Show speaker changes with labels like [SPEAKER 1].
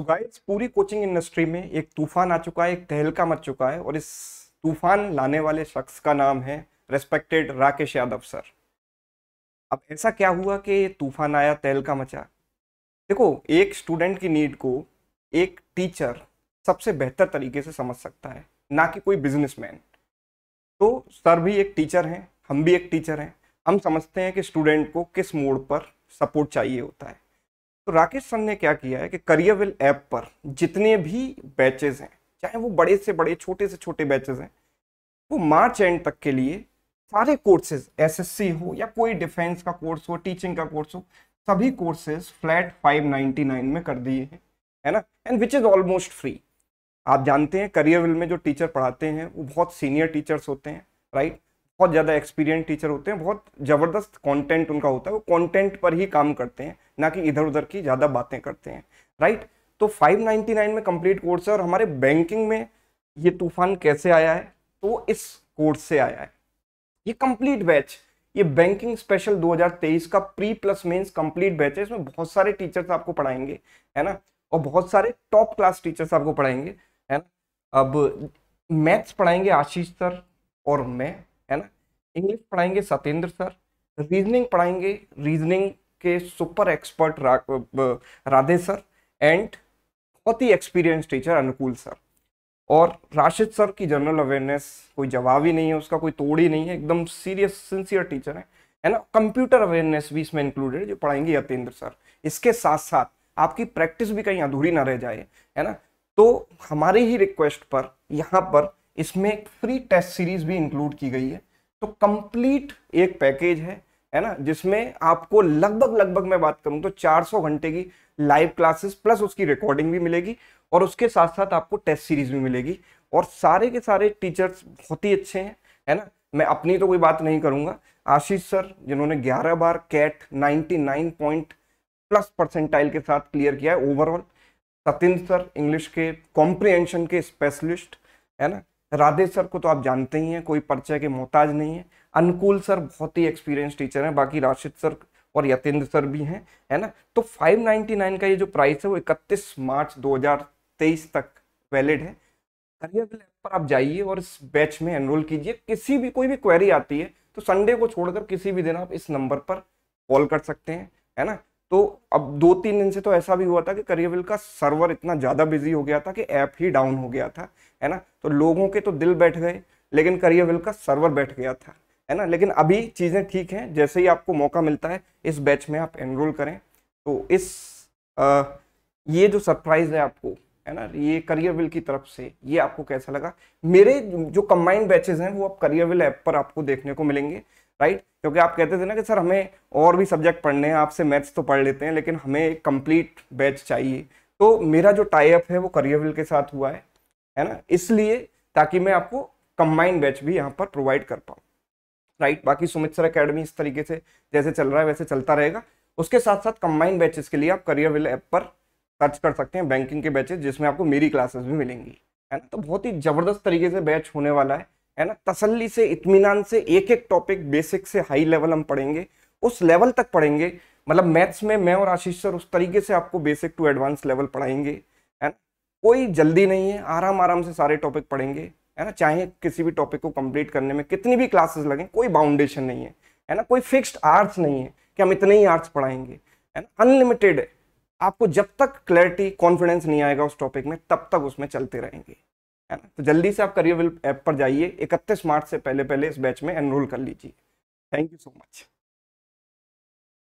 [SPEAKER 1] तो गाइस पूरी coaching industry में एक तूफान आ चुका है एक तहलका मच चुका है और इस तूफान लाने वाले शख्स का नाम है रेस्पेक्टेड राकेश यादव सर अब ऐसा क्या हुआ कि तूफान आया तहलका मचा देखो एक स्टूडेंट की नीड को एक टीचर सबसे बेहतर तरीके से समझ सकता है ना कि कोई बिजनेसमैन तो सर भी एक टीचर हैं हम भी एक टीचर हैं हम समझते हैं कि स्टूडेंट को किस मोड पर सपोर्ट चाहिए होता है तो राकेश सन ने क्या किया है कि करियर विल ऐप पर जितने भी बैचेज हैं चाहे वो बड़े से बड़े छोटे से छोटे बैचेज हैं वो मार्च एंड तक के लिए सारे कोर्सेज एसएससी हो या कोई डिफेंस का कोर्स हो टीचिंग का कोर्स हो सभी कोर्सेज फ्लैट 599 में कर दिए हैं है ना and which is almost free आप जानते हैं करियर विल में जो टीचर पढ़ाते हैं वो बहुत सीनियर टीचर्स होते हैं राइट बहुत ज़्यादा एक्सपीरियंस टीचर होते हैं बहुत ज़बरदस्त कंटेंट उनका होता है वो कंटेंट पर ही काम करते हैं ना कि इधर उधर की ज़्यादा बातें करते हैं राइट तो 599 में कंप्लीट कोर्स है और हमारे बैंकिंग में ये तूफान कैसे आया है तो इस कोर्स से आया है ये कंप्लीट बैच ये बैंकिंग स्पेशल 2023 का pre plus mains complete batch है इसमें बहुत सारे टीचर्स आपको पढ़ाएंगे है ना और बहुत सारे टॉप क्लास टीचर्स आपको पढ़ाएंगे है ना अब मैथ्स पढ़ाएंगे आशीष सर और मैं इंग्लिश पढ़ाएंगे सत्येंद्र सर रीजनिंग पढ़ाएंगे रीजनिंग के सुपर एक्सपर्ट रा, राधे सर एंड बहुत ही एक्सपीरियंस टीचर अनुकूल सर और राशिद सर की जनरल अवेयरनेस कोई जवाब ही नहीं है उसका कोई तोड़ ही नहीं है एकदम सीरियस सिंसियर टीचर है है ना कंप्यूटर अवेयरनेस भी इसमें इंक्लूडेड जो पढ़ाएंगे यतेंद्र सर इसके साथ साथ आपकी प्रैक्टिस भी कहीं अधूरी ना रह जाए है ना तो हमारी ही रिक्वेस्ट पर यहाँ पर इसमें एक फ्री टेस्ट सीरीज भी इंक्लूड की गई है तो कंप्लीट एक पैकेज है है ना जिसमें आपको लगभग लगभग मैं बात करूं तो 400 घंटे की लाइव क्लासेस प्लस उसकी रिकॉर्डिंग भी मिलेगी और उसके साथ साथ आपको टेस्ट सीरीज भी मिलेगी और सारे के सारे टीचर्स बहुत ही अच्छे हैं है ना मैं अपनी तो कोई बात नहीं करूंगा आशीष सर जिन्होंने 11 बार कैट 99 पॉइंट प्लस परसेंटाइल के साथ क्लियर किया है ओवरऑल सतिन सर इंग्लिश के कॉम्प्रिहेंशन के स्पेशलिस्ट है ना राधे सर को तो आप जानते ही हैं कोई परिचय के मोहताज नहीं है अनुकूल सर बहुत ही एक्सपीरियंस टीचर हैं बाकी राशिद सर और यतेंद्र सर भी हैं है ना तो 599 का ये जो प्राइस है वो 31 मार्च 2023 तक वैलिड है करियर पर आप जाइए और इस बैच में एनरोल कीजिए किसी भी कोई भी क्वेरी आती है तो संडे को छोड़कर किसी भी दिन आप इस नंबर पर कॉल कर सकते हैं है ना तो अब दो तीन दिन से तो ऐसा भी हुआ था कि करियरविल का सर्वर इतना ज़्यादा बिजी हो गया था कि ऐप ही डाउन हो गया था है ना तो लोगों के तो दिल बैठ गए लेकिन करियरविल का सर्वर बैठ गया था है ना लेकिन अभी चीज़ें ठीक हैं जैसे ही आपको मौका मिलता है इस बैच में आप एनरोल करें तो इस आ, ये जो सरप्राइज़ है आपको है ना ये करियरविल की तरफ से ये आपको कैसा लगा मेरे जो कंबाइंड बैचेज हैं वो आप करियरविल ऐप पर आपको देखने को मिलेंगे राइट क्योंकि आप कहते थे ना कि सर हमें और भी सब्जेक्ट पढ़ने हैं आपसे मैथ्स तो पढ़ लेते हैं लेकिन हमें एक कंप्लीट बैच चाहिए तो मेरा जो टाइप है वो करियरविल के साथ हुआ है है ना इसलिए ताकि मैं आपको कंबाइंड बैच भी यहाँ पर प्रोवाइड कर पाऊँ राइट बाकी सुमित सर अकेडमी इस तरीके से जैसे चल रहा है वैसे चलता रहेगा उसके साथ साथ कंबाइंड बैचेस के लिए आप करियरविल ऐप पर सर्च कर सकते हैं बैंकिंग के बैचेज जिसमें आपको मेरी क्लासेस भी मिलेंगी है ना तो बहुत ही ज़बरदस्त तरीके से बैच होने वाला है है ना तसल्ली से इतमान से एक एक टॉपिक बेसिक से हाई लेवल हम पढ़ेंगे उस लेवल तक पढ़ेंगे मतलब मैथ्स में मैं और आशीष सर उस तरीके से आपको बेसिक टू एडवांस लेवल पढ़ाएंगे है ना कोई जल्दी नहीं है आराम आराम से सारे टॉपिक पढ़ेंगे है ना चाहे किसी भी टॉपिक को कंप्लीट करने में कितनी भी क्लासेस लगें कोई बाउंडेशन नहीं है है ना कोई फिक्स्ड आर्ट्स नहीं है कि हम इतने ही आर्ट्स पढ़ाएंगे है ना अनलिमिटेड है आपको जब तक क्लैरिटी कॉन्फिडेंस नहीं आएगा उस टॉपिक में तब तक उसमें चलते रहेंगे है ना तो जल्दी से आप करियर विल ऐप पर जाइए इकतीस मार्च से पहले पहले इस बैच में एनरोल कर लीजिए थैंक यू सो मच